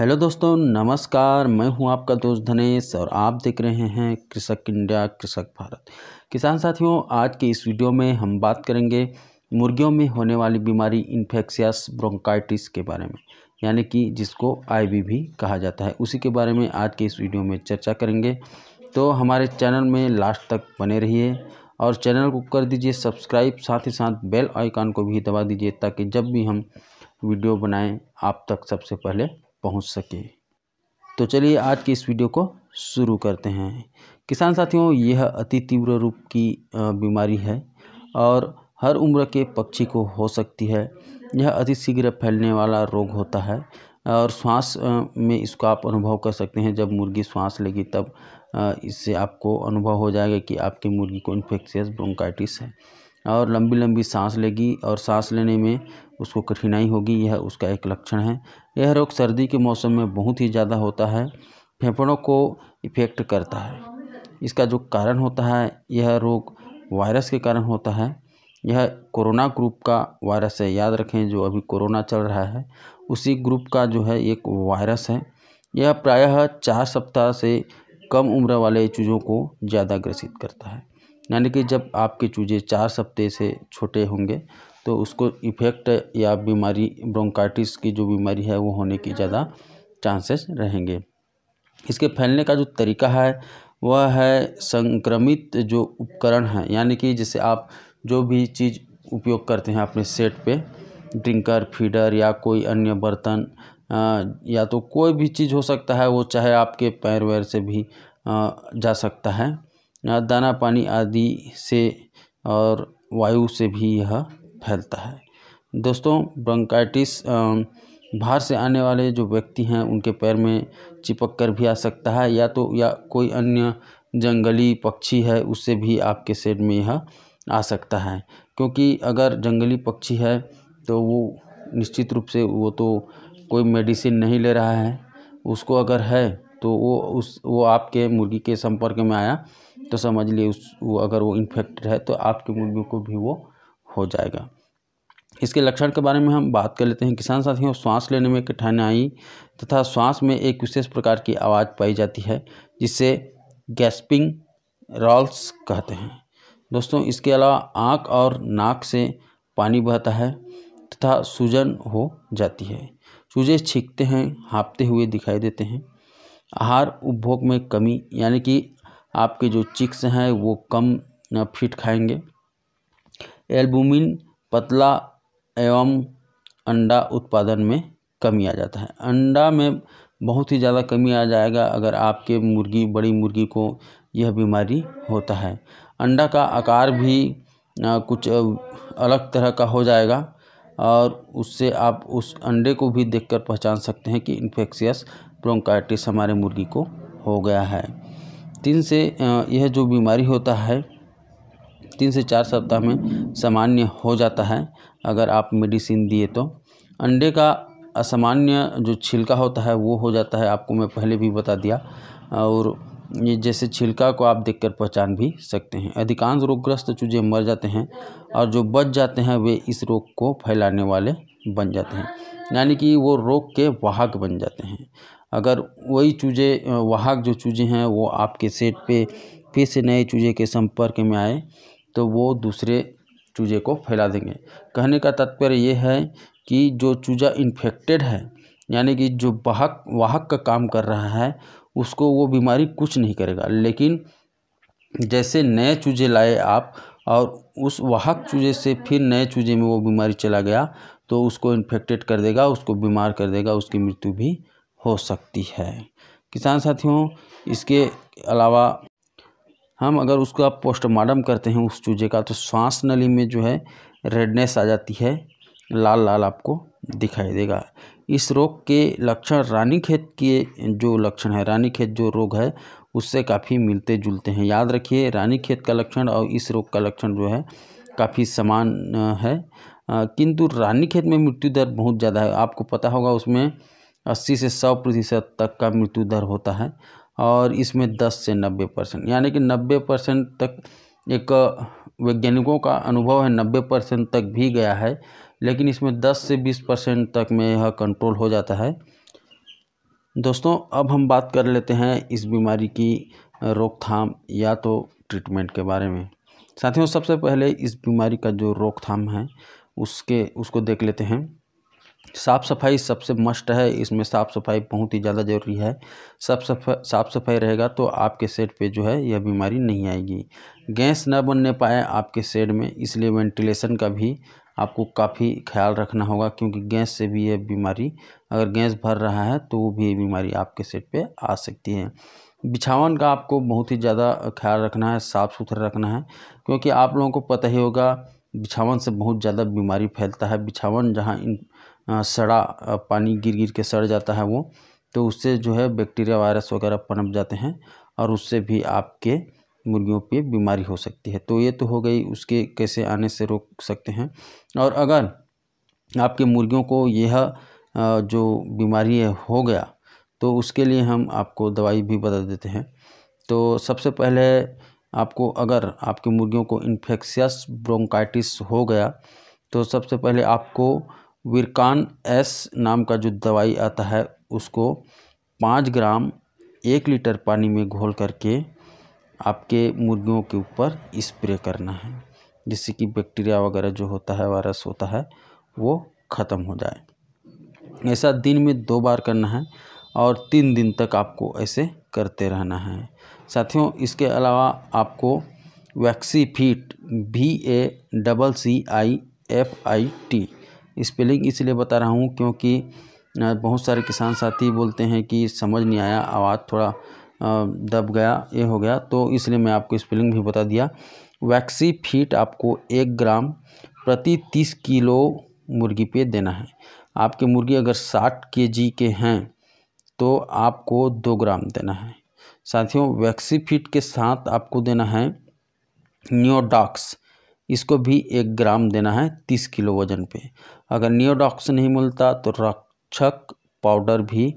hello दोस्तों नमस्कार मैं हूं आपका दोस्त धनेश और आप देख रहे हैं कृषक इंडिया कृषक भारत किसान साथियों आज के इस वीडियो में हम बात करेंगे मुर्गियों में होने वाली बीमारी इन्फेक्शियस ब्रोंकाइटिस के बारे में यानी कि जिसको आईबी भी कहा जाता है उसी के बारे में आज के इस वीडियो में चर्चा करेंगे तो हमारे चैनल में लास्ट तक बने रहिए और चैनल को कर दीजिए सब्सक्राइब साथ ही साथ बेल आइकान को भी दबा दीजिए ताकि जब भी हम वीडियो बनाएं आप तक सबसे पहले पहुंच सके तो चलिए आज के इस वीडियो को शुरू करते हैं किसान साथियों यह अति तीव्र रूप की बीमारी है और हर उम्र के पक्षी को हो सकती है यह अति शीघ्र फैलने वाला रोग होता है और श्वास में इसको आप अनुभव कर सकते हैं जब मुर्गी श्वास लेगी तब इससे आपको अनुभव हो जाएगा कि आपकी मुर्गी को इन्फेक्शियस ब्रोंकाइटिस है और लंबी लंबी सांस लेगी और सांस लेने में उसको कठिनाई होगी यह उसका एक लक्षण है यह रोग सर्दी के मौसम में बहुत ही ज़्यादा होता है फेफड़ों को इफेक्ट करता है इसका जो कारण होता है यह रोग वायरस के कारण होता है यह कोरोना ग्रुप का वायरस है याद रखें जो अभी कोरोना चल रहा है उसी ग्रुप का जो है एक वायरस है यह प्रायः चार सप्ताह से कम उम्र वाले चूज़ों को ज़्यादा ग्रसित करता है यानी कि जब आपके चूज़े चार सप्ते से छोटे होंगे तो उसको इफेक्ट या बीमारी ब्रोंकाइटिस की जो बीमारी है वो होने की ज़्यादा चांसेस रहेंगे इसके फैलने का जो तरीका है वह है संक्रमित जो उपकरण है यानी कि जैसे आप जो भी चीज़ उपयोग करते हैं अपने सेट पे ड्रिंकर फीडर या कोई अन्य बर्तन या तो कोई भी चीज़ हो सकता है वो चाहे आपके पैर वैर से भी जा सकता है दाना पानी आदि से और वायु से भी यह फैलता है दोस्तों ब्रंकाइटिस बाहर से आने वाले जो व्यक्ति हैं उनके पैर में चिपक कर भी आ सकता है या तो या कोई अन्य जंगली पक्षी है उससे भी आपके शेड में यह आ सकता है क्योंकि अगर जंगली पक्षी है तो वो निश्चित रूप से वो तो कोई मेडिसिन नहीं ले रहा है उसको अगर है तो वो उस वो आपके मुर्गी के संपर्क में आया तो समझ लिए उस वो अगर वो इन्फेक्टेड है तो आपके मुर्गी को भी वो हो जाएगा इसके लक्षण के बारे में हम बात कर लेते हैं किसान साथियों श्वास लेने में कठिनाई तथा श्वास में एक विशेष प्रकार की आवाज़ पाई जाती है जिसे गैस्पिंग रॉल्स कहते हैं दोस्तों इसके अलावा आँख और नाक से पानी बहता है तथा सूजन हो जाती है चूजे छींकते हैं हाँपते हुए दिखाई देते हैं आहार उपभोग में कमी यानी कि आपके जो चिक्स हैं वो कम फिट खाएंगे एल्बुमिन पतला एवं अंडा उत्पादन में कमी आ जाता है अंडा में बहुत ही ज़्यादा कमी आ जाएगा अगर आपके मुर्गी बड़ी मुर्गी को यह बीमारी होता है अंडा का आकार भी कुछ अलग तरह का हो जाएगा और उससे आप उस अंडे को भी देखकर पहचान सकते हैं कि इन्फेक्शियस ब्रोंकाइटिस हमारे मुर्गी को हो गया है तीन से यह जो बीमारी होता है तीन से चार सप्ताह में सामान्य हो जाता है अगर आप मेडिसिन दिए तो अंडे का असामान्य जो छिलका होता है वो हो जाता है आपको मैं पहले भी बता दिया और ये जैसे छिलका को आप देखकर पहचान भी सकते हैं अधिकांश रोगग्रस्त चूजे मर जाते हैं और जो बच जाते हैं वे इस रोग को फैलाने वाले बन जाते हैं यानी कि वो रोग के वाहक बन जाते हैं अगर वही चूजे वाहक जो चूजे हैं वो आपके सेट पे फिर से नए चूजे के संपर्क में आए तो वो दूसरे चूजे को फैला देंगे कहने का तात्पर्य ये है कि जो चूजा इन्फेक्टेड है यानी कि जो वाहक वाहक का काम कर रहा है उसको वो बीमारी कुछ नहीं करेगा लेकिन जैसे नए चूजे लाए आप और उस वाहक चूजे से फिर नए चूजे में वो बीमारी चला गया तो उसको इन्फेक्टेड कर देगा उसको बीमार कर देगा उसकी मृत्यु भी हो सकती है किसान साथियों इसके अलावा हम अगर उसको आप पोस्टमार्टम करते हैं उस चूजे का तो श्वास नली में जो है रेडनेस आ जाती है लाल लाल आपको दिखाई देगा इस रोग के लक्षण रानी खेत के जो लक्षण है रानी खेत जो रोग है उससे काफ़ी मिलते जुलते हैं याद रखिए रानी खेत का लक्षण और इस रोग का लक्षण जो है काफ़ी समान है किंतु रानी खेत में मृत्यु दर बहुत ज़्यादा है आपको पता होगा उसमें अस्सी से सौ प्रतिशत तक का मृत्यु दर होता है और इसमें 10 से 90 परसेंट यानी कि 90 परसेंट तक एक वैज्ञानिकों का अनुभव है 90 परसेंट तक भी गया है लेकिन इसमें 10 से 20 परसेंट तक में यह कंट्रोल हो जाता है दोस्तों अब हम बात कर लेते हैं इस बीमारी की रोकथाम या तो ट्रीटमेंट के बारे में साथियों सबसे पहले इस बीमारी का जो रोकथाम है उसके उसको देख लेते हैं साफ़ सफाई सबसे मस्ट है इसमें साफ़ सफाई बहुत ही ज़्यादा ज़रूरी है साफ सफाई साफ़ सफाई रहेगा तो आपके सेट पे जो है यह बीमारी नहीं आएगी गैस ना बनने पाए आपके सेट में इसलिए वेंटिलेशन का भी आपको काफ़ी ख्याल रखना होगा क्योंकि गैस से भी यह बीमारी अगर गैस भर रहा है तो वो भी ये बीमारी आपके सेट पर आ सकती है बिछावन का आपको बहुत ही ज़्यादा ख्याल रखना है साफ़ सुथरा रखना है क्योंकि आप लोगों को पता ही होगा बिछावन से बहुत ज़्यादा बीमारी फैलता है बिछावन जहाँ इन सड़ा पानी गिर गिर के सड़ जाता है वो तो उससे जो है बैक्टीरिया वायरस वगैरह पनप जाते हैं और उससे भी आपके मुर्गियों पे बीमारी हो सकती है तो ये तो हो गई उसके कैसे आने से रोक सकते हैं और अगर आपके मुर्गियों को यह जो बीमारी है हो गया तो उसके लिए हम आपको दवाई भी बता देते हैं तो सबसे पहले आपको अगर आपके मुर्गियों को इन्फेक्शियस ब्रोंकाइटिस हो गया तो सबसे पहले आपको विरकान एस नाम का जो दवाई आता है उसको पाँच ग्राम एक लीटर पानी में घोल करके आपके मुर्गियों के ऊपर स्प्रे करना है जिससे कि बैक्टीरिया वगैरह जो होता है वायरस होता है वो ख़त्म हो जाए ऐसा दिन में दो बार करना है और तीन दिन तक आपको ऐसे करते रहना है साथियों इसके अलावा आपको वैक्सीफीट B A double C I F I T spelling इसलिए बता रहा हूँ क्योंकि बहुत सारे किसान साथी बोलते हैं कि समझ नहीं आया आवाज़ थोड़ा दब गया ये हो गया तो इसलिए मैं आपको स्पेलिंग भी बता दिया वैक्सी फीट आपको एक ग्राम प्रति तीस किलो मुर्गी पे देना है आपके मुर्गी अगर साठ के जी के हैं तो आपको दो ग्राम देना है साथियों वैक्सी फीट के साथ आपको देना है न्योडॉक्स इसको भी एक ग्राम देना है तीस किलो वजन पे अगर नियोडॉक्स नहीं मिलता तो रक्षक पाउडर भी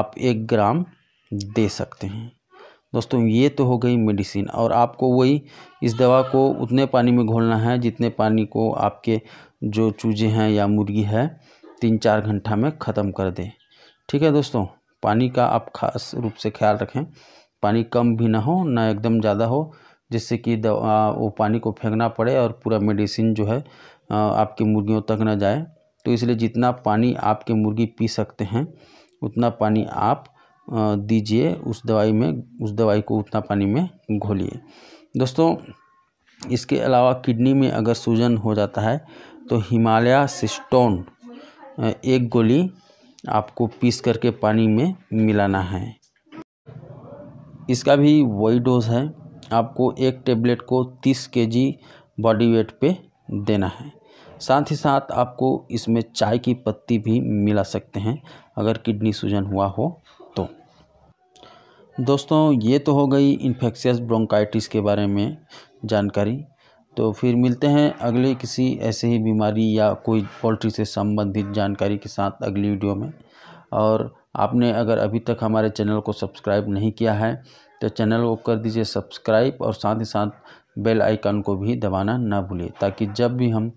आप एक ग्राम दे सकते हैं दोस्तों ये तो हो गई मेडिसिन और आपको वही इस दवा को उतने पानी में घोलना है जितने पानी को आपके जो चूजे हैं या मुर्गी है तीन चार घंटा में ख़त्म कर दें ठीक है दोस्तों पानी का आप खास रूप से ख्याल रखें पानी कम भी ना हो ना एकदम ज़्यादा हो जिससे कि वो पानी को फेंकना पड़े और पूरा मेडिसिन जो है आपकी मुर्गियों तक ना जाए तो इसलिए जितना पानी आपके मुर्गी पी सकते हैं उतना पानी आप दीजिए उस दवाई में उस दवाई को उतना पानी में घोलिए दोस्तों इसके अलावा किडनी में अगर सूजन हो जाता है तो हिमालय सिस्टोन एक गोली आपको पीस करके पानी में मिलाना है इसका भी वही डोज है आपको एक टेबलेट को तीस के जी बॉडी वेट पे देना है साथ ही साथ आपको इसमें चाय की पत्ती भी मिला सकते हैं अगर किडनी सूजन हुआ हो तो दोस्तों ये तो हो गई इन्फेक्शियस ब्रोंकाइटिस के बारे में जानकारी तो फिर मिलते हैं अगले किसी ऐसे ही बीमारी या कोई पोल्ट्री से संबंधित जानकारी के साथ अगली वीडियो में और आपने अगर अभी तक हमारे चैनल को सब्सक्राइब नहीं किया है तो चैनल को कर दीजिए सब्सक्राइब और साथ ही साथ बेल आइकन को भी दबाना ना भूलें ताकि जब भी हम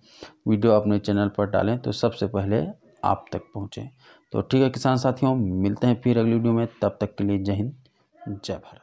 वीडियो अपने चैनल पर डालें तो सबसे पहले आप तक पहुँचें तो ठीक है किसान साथियों मिलते हैं फिर अगली वीडियो में तब तक के लिए जय हिंद जय भारत